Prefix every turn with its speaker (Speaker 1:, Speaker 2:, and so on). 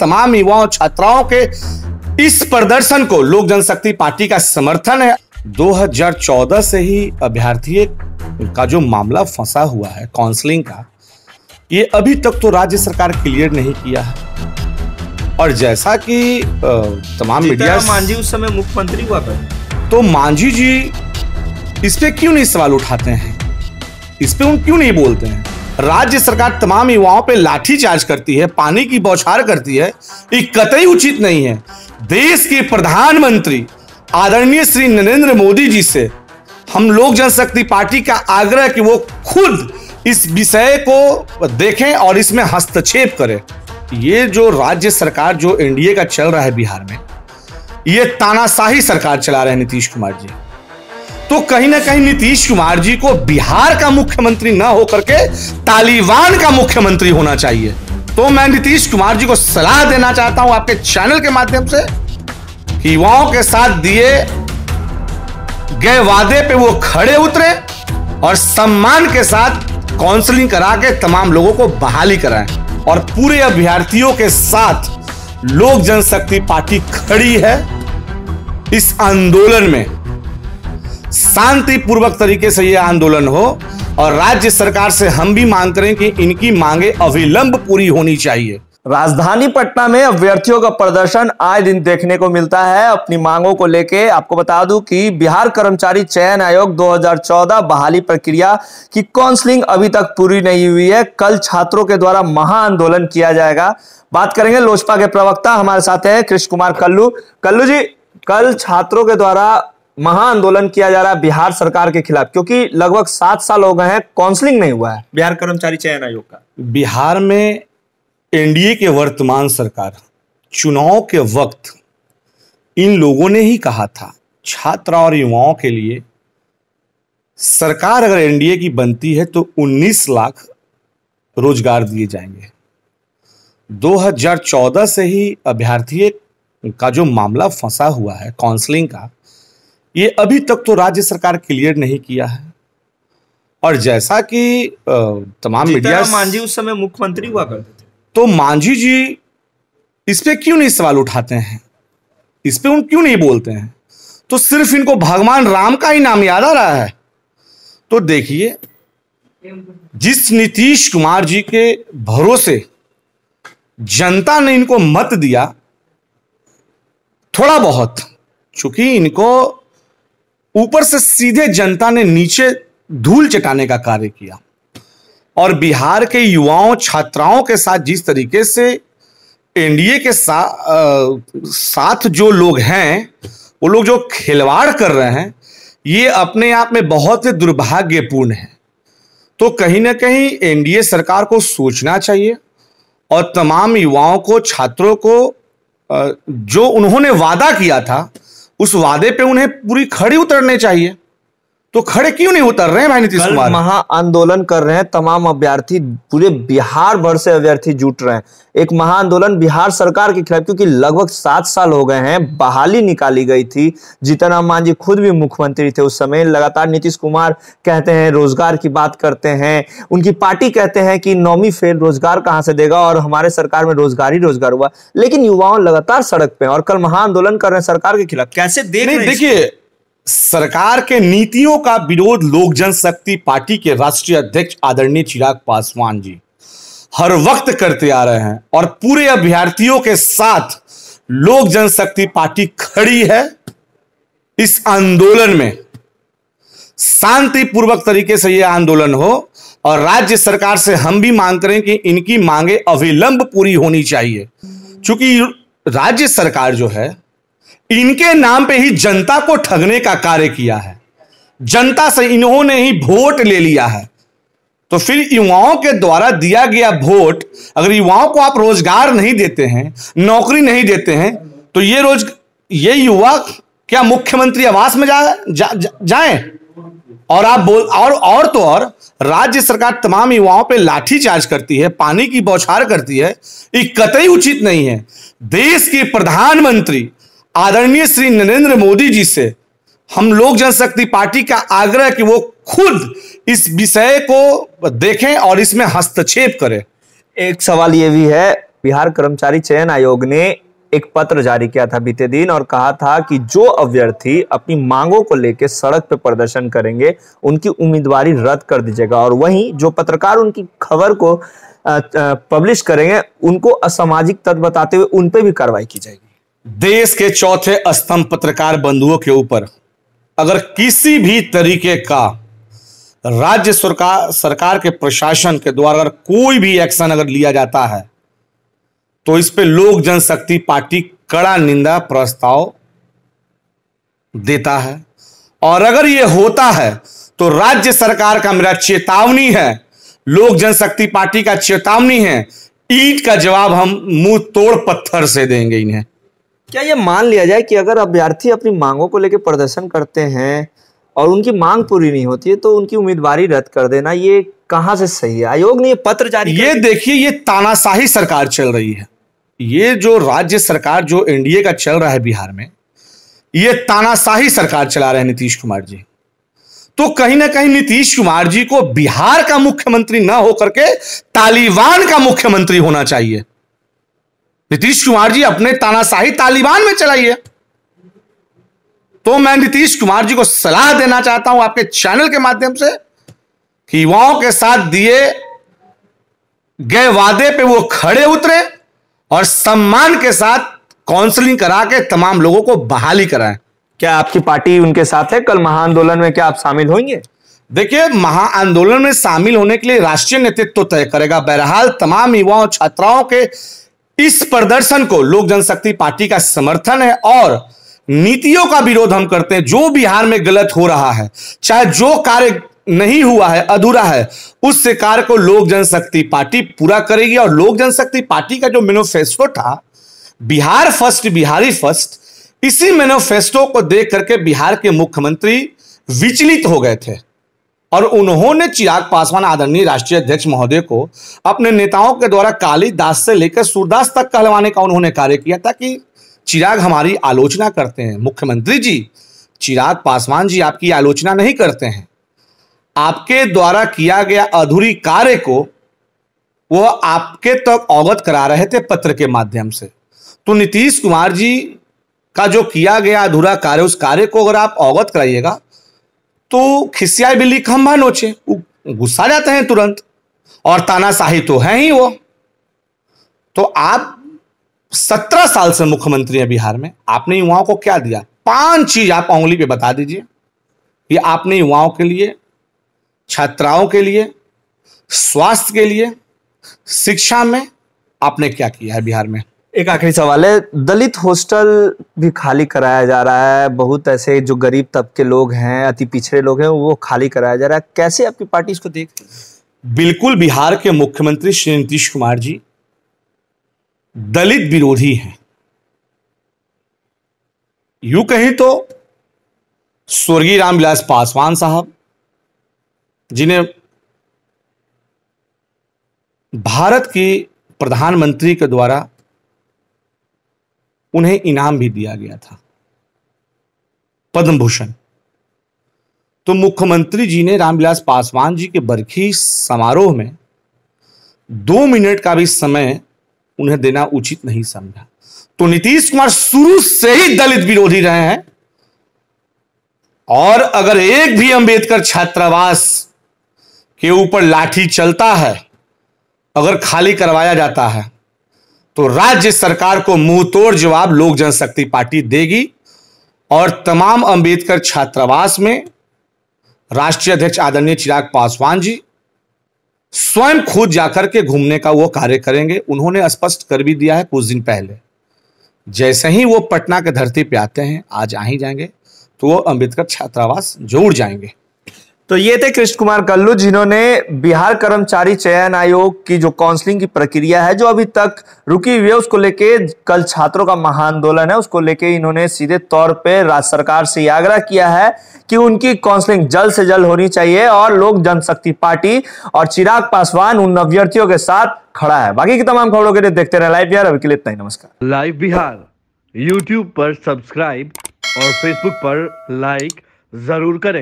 Speaker 1: तमाम युवाओं छात्राओं के इस प्रदर्शन को लोक जनशक्ति पार्टी का समर्थन है 2014 से ही अभ्यर्थी का जो मामला फंसा हुआ है काउंसलिंग का ये अभी तक तो राज्य सरकार क्लियर नहीं किया है और जैसा कि तमाम मीडिया मांझी
Speaker 2: उस समय मुख्यमंत्री हुआ था
Speaker 1: तो मांझी जी इस पे क्यों नहीं सवाल उठाते हैं इस पे उन क्यों नहीं बोलते हैं राज्य सरकार तमाम युवाओं पे लाठीचार्ज करती है पानी की बौछार करती है ये कतई उचित नहीं है देश के प्रधानमंत्री आदरणीय श्री नरेंद्र मोदी जी से हम लोक जनशक्ति पार्टी का आग्रह कि वो खुद इस विषय को देखें और इसमें हस्तक्षेप करें ये जो राज्य सरकार जो एनडीए का चल रहा है बिहार में ये तानाशाही सरकार चला रहे हैं नीतीश कुमार जी तो कहीं ना कहीं नीतीश कुमार जी को बिहार का मुख्यमंत्री ना होकर के तालिबान का मुख्यमंत्री होना चाहिए तो मैं नीतीश कुमार जी को सलाह देना चाहता हूं आपके चैनल के माध्यम से युवाओं के साथ दिए गए वादे पे वो खड़े उतरे और सम्मान के साथ काउंसलिंग करा के तमाम लोगों को बहाली कराएं और पूरे अभ्यर्थियों के साथ लोक जनशक्ति पार्टी खड़ी है इस आंदोलन में शांतिपूर्वक तरीके से यह आंदोलन हो और राज्य सरकार से हम भी मांग करें कि इनकी मांगे अविलंब पूरी होनी चाहिए राजधानी पटना
Speaker 2: में अभ्यर्थियों का प्रदर्शन आए दिन देखने को मिलता है अपनी मांगों को लेके आपको बता दूं कि बिहार कर्मचारी चयन आयोग 2014 बहाली प्रक्रिया की काउंसलिंग अभी तक पूरी नहीं हुई है कल छात्रों के द्वारा महा आंदोलन किया जाएगा बात करेंगे लोजपा के प्रवक्ता हमारे साथ हैं कृष्ण कुमार कल्लू कल्लू जी कल छात्रों के द्वारा महा आंदोलन किया जा रहा है बिहार सरकार के खिलाफ क्योंकि लगभग सात साल हो गए हैं काउंसलिंग नहीं हुआ
Speaker 1: है बिहार कर्मचारी चयन आयोग का बिहार में एनडीए के वर्तमान सरकार चुनाव के वक्त इन लोगों ने ही कहा था छात्र और युवाओं के लिए सरकार अगर एनडीए की बनती है तो 19 लाख रोजगार दिए जाएंगे 2014 से ही अभ्यर्थी का जो मामला फंसा हुआ है काउंसलिंग का ये अभी तक तो राज्य सरकार क्लियर नहीं किया है और जैसा कि तमाम मीडिया मांझी
Speaker 2: उस समय मुख्यमंत्री हुआ करते थे
Speaker 1: तो मांझी जी इस पे क्यों नहीं सवाल उठाते हैं इस पे उन क्यों नहीं बोलते हैं तो सिर्फ इनको भगवान राम का ही नाम याद आ रहा है तो देखिए जिस नीतीश कुमार जी के भरोसे जनता ने इनको मत दिया थोड़ा बहुत चूंकि इनको ऊपर से सीधे जनता ने नीचे धूल चटाने का कार्य किया और बिहार के युवाओं छात्राओं के साथ जिस तरीके से एनडीए के सा, आ, साथ जो लोग हैं वो लोग जो खिलवाड़ कर रहे हैं ये अपने आप में बहुत दुर्भाग्यपूर्ण है तो कहीं ना कहीं एनडीए सरकार को सोचना चाहिए और तमाम युवाओं को छात्रों को जो उन्होंने वादा किया था उस वादे पे उन्हें पूरी खड़ी उतरने चाहिए तो खड़े क्यों नहीं उतर रहे हैं भाई नीतीश कुमार महा आंदोलन कर रहे हैं
Speaker 2: तमाम अभ्यर्थी पूरे बिहार भर से अभ्यर्थी जुट रहे हैं एक महा आंदोलन बिहार सरकार के खिलाफ क्योंकि लगभग सात साल हो गए हैं बहाली निकाली गई थी जीतन राम मांझी खुद भी मुख्यमंत्री थे उस समय लगातार नीतीश कुमार कहते हैं रोजगार की बात करते हैं उनकी पार्टी कहते हैं कि नौमी फेर रोजगार कहाँ से देगा और हमारे सरकार में रोजगार ही रोजगार हुआ
Speaker 1: लेकिन युवाओं लगातार सड़क पे और कल महा आंदोलन कर रहे हैं सरकार के खिलाफ कैसे देख देखिए सरकार के नीतियों का विरोध लोक जनशक्ति पार्टी के राष्ट्रीय अध्यक्ष आदरणीय चिराग पासवान जी हर वक्त करते आ रहे हैं और पूरे अभ्यर्थियों के साथ लोक जनशक्ति पार्टी खड़ी है इस आंदोलन में शांतिपूर्वक तरीके से यह आंदोलन हो और राज्य सरकार से हम भी मांग करें कि इनकी मांगे अविलंब पूरी होनी चाहिए क्योंकि राज्य सरकार जो है इनके नाम पे ही जनता को ठगने का कार्य किया है जनता से इन्होंने ही वोट ले लिया है तो फिर युवाओं के द्वारा दिया गया वोट अगर युवाओं को आप रोजगार नहीं देते हैं नौकरी नहीं देते हैं तो ये रोज ये युवा क्या मुख्यमंत्री आवास में जा, जा, जा जाए और आप बोल और और तो और राज्य सरकार तमाम युवाओं पे लाठी चार्ज करती है पानी की बौछार करती है ये कतई उचित नहीं है देश के प्रधानमंत्री आदरणीय श्री नरेंद्र मोदी जी से हम लोक जनशक्ति पार्टी का आग्रह कि वो खुद इस विषय को देखें और इसमें हस्तक्षेप करें एक सवाल ये भी है बिहार कर्मचारी चयन
Speaker 2: आयोग ने एक पत्र जारी किया था बीते दिन और कहा था कि जो अभ्यर्थी अपनी मांगों को लेकर सड़क पर प्रदर्शन करेंगे उनकी उम्मीदवारी रद्द कर दीजिएगा और वहीं जो पत्रकार उनकी खबर को पब्लिश करेंगे उनको असामाजिक तत्व बताते हुए उन पर भी कार्रवाई की जाएगी
Speaker 1: देश के चौथे स्तंभ पत्रकार बंधुओं के ऊपर अगर किसी भी तरीके का राज्य सरकार सरकार के प्रशासन के द्वारा अगर कोई भी एक्शन अगर लिया जाता है तो इस पे लोक जनशक्ति पार्टी कड़ा निंदा प्रस्ताव देता है और अगर ये होता है तो राज्य सरकार का मेरा चेतावनी है लोक जनशक्ति पार्टी का चेतावनी है ईट का जवाब हम मुंह तोड़ पत्थर से देंगे इन्हें
Speaker 2: क्या ये मान लिया जाए कि अगर अभ्यर्थी अपनी मांगों को लेकर प्रदर्शन करते हैं और उनकी मांग पूरी नहीं होती है तो उनकी उम्मीदवारी रद्द कर देना ये कहां से
Speaker 1: सही है आयोग ने ये पत्र जारी ये देखिए ये तानाशाही सरकार चल रही है ये जो राज्य सरकार जो एनडीए का चल रहा है बिहार में ये तानाशाही सरकार चला रहे हैं नीतीश कुमार जी तो कहीं ना कहीं नीतीश कुमार जी को बिहार का मुख्यमंत्री ना होकर के तालिबान का मुख्यमंत्री होना चाहिए नीतीश कुमार जी अपने तानाशाही तालिबान में चलाइए तो मैं नीतीश कुमार जी को सलाह देना चाहता हूं आपके चैनल के माध्यम से कि युवाओं के साथ दिए गए वादे पे वो खड़े उतरे और सम्मान के साथ काउंसलिंग करा के तमाम लोगों को बहाली कराएं क्या आपकी पार्टी उनके साथ है कल महा आंदोलन में क्या आप शामिल होंगे देखिए आंदोलन में शामिल होने के लिए राष्ट्रीय नेतृत्व तो तय करेगा बहरहाल तमाम युवाओं छात्राओं के इस प्रदर्शन को लोक जनशक्ति पार्टी का समर्थन है और नीतियों का विरोध हम करते हैं जो बिहार में गलत हो रहा है चाहे जो कार्य नहीं हुआ है अधूरा है उस कार्य को लोक जनशक्ति पार्टी पूरा करेगी और लोक जनशक्ति पार्टी का जो मेनोफेस्टो था बिहार फर्स्ट बिहारी फर्स्ट इसी मेनोफेस्टो को देख करके बिहार के मुख्यमंत्री विचलित हो गए थे और उन्होंने चिराग पासवान आदरणीय राष्ट्रीय अध्यक्ष महोदय को अपने नेताओं के द्वारा कालीदास से लेकर सूरदास तक कहलवाने का उन्होंने कार्य किया ताकि चिराग हमारी आलोचना करते हैं मुख्यमंत्री जी चिराग पासवान जी आपकी आलोचना नहीं करते हैं आपके द्वारा किया गया अधूरी कार्य को वो आपके तक तो अवगत करा रहे थे पत्र के माध्यम से तो नीतीश कुमार जी का जो किया गया अधूरा कार्य उस कार्य को अगर आप अवगत कराइएगा तो खिस्या बिल्ली खंभा नोचे गुस्सा जाते हैं तुरंत और तानाशाही तो है ही वो तो आप सत्रह साल से मुख्यमंत्री हैं बिहार में आपने युवाओं को क्या दिया पांच चीज आप उंगली पे बता दीजिए ये आपने युवाओं के लिए छात्राओं के लिए स्वास्थ्य के लिए शिक्षा में आपने क्या किया है बिहार में एक आखिरी
Speaker 2: सवाल है दलित हॉस्टल भी खाली कराया जा रहा है बहुत ऐसे जो गरीब तबके लोग हैं अति पिछड़े लोग हैं वो खाली कराया जा रहा है कैसे आपकी पार्टी इसको देख
Speaker 1: बिल्कुल बिहार के मुख्यमंत्री श्री नीतीश कुमार जी दलित विरोधी हैं यू कहीं तो स्वर्गीय रामविलास पासवान साहब जिन्हें भारत की प्रधानमंत्री के द्वारा उन्हें इनाम भी दिया गया था पद्म भूषण तो मुख्यमंत्री जी ने रामविलास पासवान जी के बरखी समारोह में दो मिनट का भी समय उन्हें देना उचित नहीं समझा तो नीतीश कुमार शुरू से ही दलित विरोधी रहे हैं और अगर एक भी अंबेडकर छात्रावास के ऊपर लाठी चलता है अगर खाली करवाया जाता है तो राज्य सरकार को मुंह तोड़ जवाब लोक जनशक्ति पार्टी देगी और तमाम अंबेडकर छात्रावास में राष्ट्रीय अध्यक्ष आदरणीय चिराग पासवान जी स्वयं खुद जाकर के घूमने का वो कार्य करेंगे उन्होंने स्पष्ट कर भी दिया है कुछ दिन पहले जैसे ही वो पटना के धरती पे आते हैं आज आ ही जाएंगे तो वो अंबेडकर छात्रावास जरूर जाएंगे तो ये थे कृष्ण कुमार कल्लू जिन्होंने बिहार
Speaker 2: कर्मचारी चयन आयोग की जो काउंसलिंग की प्रक्रिया है जो अभी तक रुकी हुई है उसको लेके कल छात्रों का महाआंदोलन है उसको लेके इन्होंने सीधे तौर पे राज्य सरकार से आग्रह किया है कि उनकी काउंसलिंग जल्द से जल्द होनी चाहिए और लोक जनशक्ति पार्टी और चिराग पासवान उन अभ्यर्थियों के साथ खड़ा है बाकी की तमाम खबरों के लिए देखते रहे लाइव बिहार अभी के लिए इतना ही नमस्कार लाइव बिहार यूट्यूब पर सब्सक्राइब और फेसबुक पर लाइक जरूर करें